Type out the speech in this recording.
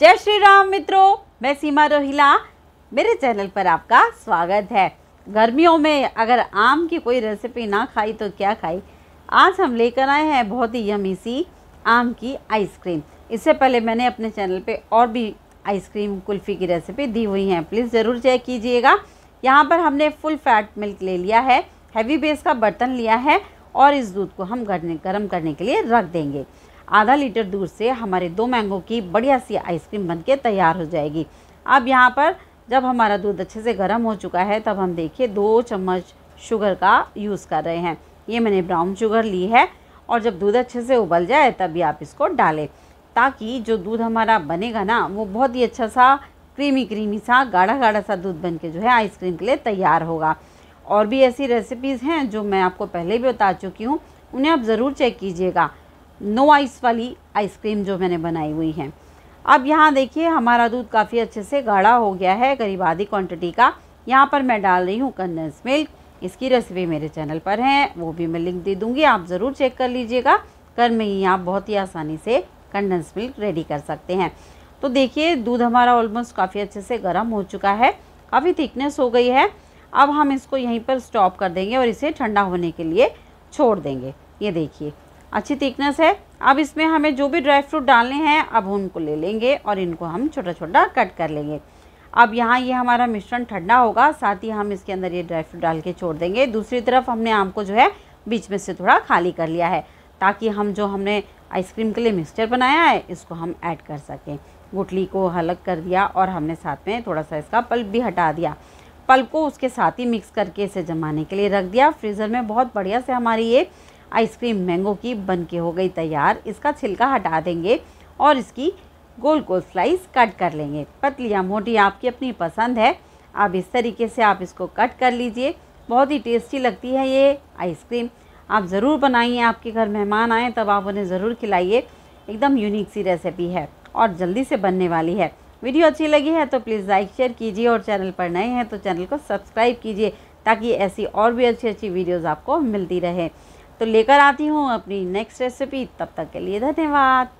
जय श्री राम मित्रों मैं सीमा रोहिला मेरे चैनल पर आपका स्वागत है गर्मियों में अगर आम की कोई रेसिपी ना खाई तो क्या खाई आज हम लेकर आए हैं बहुत ही यमी सी आम की आइसक्रीम इससे पहले मैंने अपने चैनल पे और भी आइसक्रीम कुल्फ़ी की रेसिपी दी हुई हैं प्लीज़ ज़रूर चेक कीजिएगा यहाँ पर हमने फुल फैट मिल्क ले लिया है हैवी बेस का बर्तन लिया है और इस दूध को हम गर्म करने के लिए रख देंगे आधा लीटर दूर से हमारे दो मैंगो की बढ़िया सी आइसक्रीम बनके तैयार हो जाएगी अब यहाँ पर जब हमारा दूध अच्छे से गर्म हो चुका है तब हम देखिए दो चम्मच शुगर का यूज़ कर रहे हैं ये मैंने ब्राउन शुगर ली है और जब दूध अच्छे से उबल जाए तभी आप इसको डालें ताकि जो दूध हमारा बनेगा ना वो बहुत ही अच्छा सा क्रीमी क्रीमी सा गाढ़ा गाढ़ा सा दूध बन के जो है आइसक्रीम के लिए तैयार होगा और भी ऐसी रेसिपीज़ हैं जो मैं आपको पहले भी बता चुकी हूँ उन्हें आप ज़रूर चेक कीजिएगा नो आइस वाली आइसक्रीम जो मैंने बनाई हुई है अब यहाँ देखिए हमारा दूध काफ़ी अच्छे से गाढ़ा हो गया है करीब आधी क्वांटिटी का यहाँ पर मैं डाल रही हूँ कंडेंस मिल्क इसकी रेसिपी मेरे चैनल पर है वो भी मैं लिंक दे दूँगी आप ज़रूर चेक कर लीजिएगा कर में ही आप बहुत ही आसानी से कंडेंस मिल्क रेडी कर सकते हैं तो देखिए दूध हमारा ऑलमोस्ट काफ़ी अच्छे से गर्म हो चुका है काफ़ी थिकनेस हो गई है अब हम इसको यहीं पर स्टॉप कर देंगे और इसे ठंडा होने के लिए छोड़ देंगे ये देखिए अच्छी थिकनेस है अब इसमें हमें जो भी ड्राई फ्रूट डालने हैं अब उनको ले लेंगे और इनको हम छोटा छोटा कट कर लेंगे अब यहाँ ये हमारा मिश्रण ठंडा होगा साथ ही हम इसके अंदर ये ड्राई फ्रूट डाल के छोड़ देंगे दूसरी तरफ हमने आम को जो है बीच में से थोड़ा खाली कर लिया है ताकि हम जो हमने आइसक्रीम के लिए मिक्सचर बनाया है इसको हम ऐड कर सकें गुटली को हलक कर दिया और हमने साथ में थोड़ा सा इसका पल्प भी हटा दिया पल्प को उसके साथ ही मिक्स करके इसे जमाने के लिए रख दिया फ्रीज़र में बहुत बढ़िया से हमारी ये आइसक्रीम मैंगो की बन के हो गई तैयार इसका छिलका हटा देंगे और इसकी गोल गोल स्लाइस कट कर लेंगे पतली या मोटी आपकी अपनी पसंद है आप इस तरीके से आप इसको कट कर लीजिए बहुत ही टेस्टी लगती है ये आइसक्रीम आप ज़रूर बनाइए आपके घर मेहमान आएँ तब आप उन्हें ज़रूर खिलाइए एकदम यूनिक सी रेसिपी है और जल्दी से बनने वाली है वीडियो अच्छी लगी है तो प्लीज़ लाइक शेयर कीजिए और चैनल पर नए हैं तो चैनल को सब्सक्राइब कीजिए ताकि ऐसी और भी अच्छी अच्छी वीडियोज़ आपको मिलती रहे तो लेकर आती हूँ अपनी नेक्स्ट रेसिपी तब तक के लिए धन्यवाद